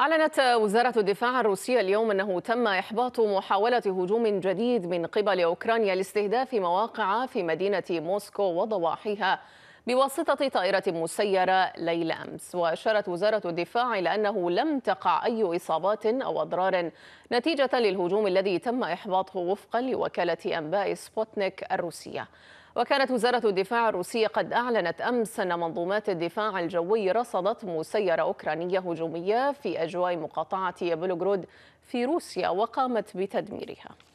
أعلنت وزارة الدفاع الروسية اليوم أنه تم إحباط محاولة هجوم جديد من قبل أوكرانيا لاستهداف مواقع في مدينة موسكو وضواحيها بواسطة طائرة مسيرة ليل أمس وأشارت وزارة الدفاع إلى أنه لم تقع أي إصابات أو أضرار نتيجة للهجوم الذي تم إحباطه وفقا لوكالة أنباء سبوتنيك الروسية وكانت وزارة الدفاع الروسية قد أعلنت أمس أن منظومات الدفاع الجوي رصدت مسيرة أوكرانية هجومية في أجواء مقاطعة بلغرود في روسيا وقامت بتدميرها